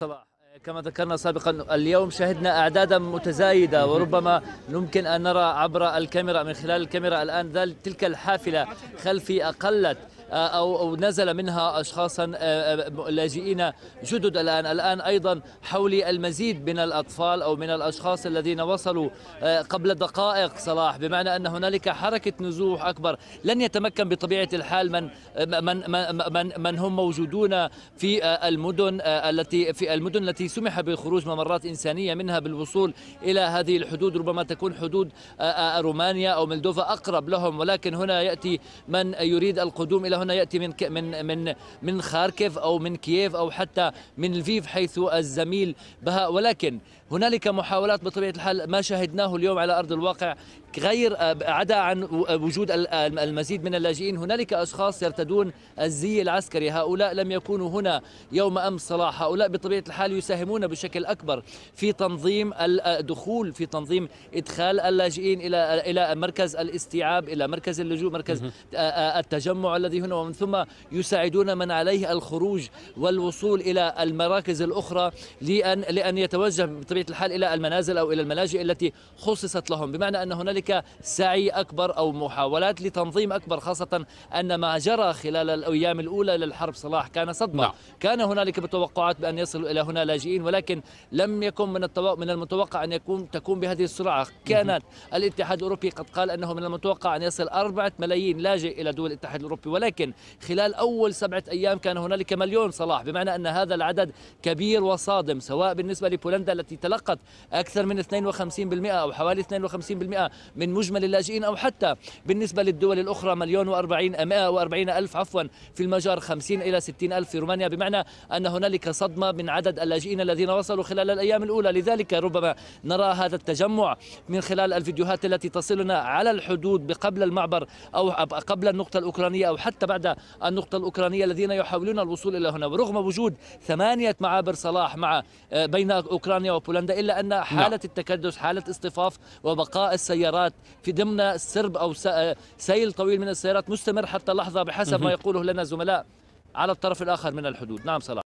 صباح كما ذكرنا سابقا اليوم شهدنا اعدادا متزايده وربما يمكن ان نرى عبر الكاميرا من خلال الكاميرا الان تلك الحافله خلفي اقلت آه، أو, أو نزل منها أشخاصا آه، آه، لاجئين جدد الآن الآن أيضا حولي المزيد من الأطفال أو من الأشخاص الذين وصلوا قبل دقائق صلاح بمعنى أن هنالك حركة نزوح أكبر لن يتمكن بطبيعة الحال من من من من هم موجودون في المدن التي في المدن التي سمح بخروج ممرات إنسانية منها بالوصول إلى هذه الحدود ربما تكون حدود رومانيا أو ملدوفا أقرب لهم ولكن هنا يأتي من يريد القدوم إلى هنا ياتي من من من من خاركيف او من كييف او حتى من الفيف حيث الزميل بهاء ولكن هنالك محاولات بطبيعه الحال ما شاهدناه اليوم على ارض الواقع غير آه، عدا عن آه، وجود آه، المزيد من اللاجئين هنالك اشخاص يرتدون الزي العسكري هؤلاء لم يكونوا هنا يوم امس صلاح هؤلاء بطبيعه الحال يساهمون بشكل اكبر في تنظيم الدخول في تنظيم ادخال اللاجئين الى الى مركز الاستيعاب الى مركز اللجوء مركز التجمع الذي ومن ثم يساعدون من عليه الخروج والوصول إلى المراكز الأخرى لأن, لأن يتوجه بطبيعة الحال إلى المنازل أو إلى الملاجئ التي خصصت لهم بمعنى أن هنالك سعي أكبر أو محاولات لتنظيم أكبر خاصة أن ما جرى خلال الأيام الأولى للحرب صلاح كان صدمة نعم. كان هنالك بتوقعات بأن يصل إلى هنا لاجئين ولكن لم يكن من من المتوقع أن يكون تكون بهذه السرعة كان الاتحاد الأوروبي قد قال أنه من المتوقع أن يصل 4 ملايين لاجئ إلى دول الاتحاد الأوروبي ولكن ولكن خلال أول سبعة أيام كان هنالك مليون صلاح بمعنى أن هذا العدد كبير وصادم سواء بالنسبة لبولندا التي تلقت أكثر من 52% أو حوالي 52% من مجمل اللاجئين أو حتى بالنسبة للدول الأخرى مليون و40 140 ألف عفوا في المجار 50 إلى 60 ألف في رومانيا بمعنى أن هنالك صدمة من عدد اللاجئين الذين وصلوا خلال الأيام الأولى لذلك ربما نرى هذا التجمع من خلال الفيديوهات التي تصلنا على الحدود قبل المعبر أو قبل النقطة الأوكرانية أو حتى بعد النقطة الأوكرانية الذين يحاولون الوصول إلى هنا ورغم وجود ثمانية معابر صلاح مع آه، بين أوكرانيا وبولندا إلا أن نعم. حالة التكدس حالة اصطفاف وبقاء السيارات في ضمن سرب أو آه، سيل طويل من السيارات مستمر حتى اللحظة بحسب ما يقوله لنا زملاء على الطرف الآخر من الحدود نعم صلاح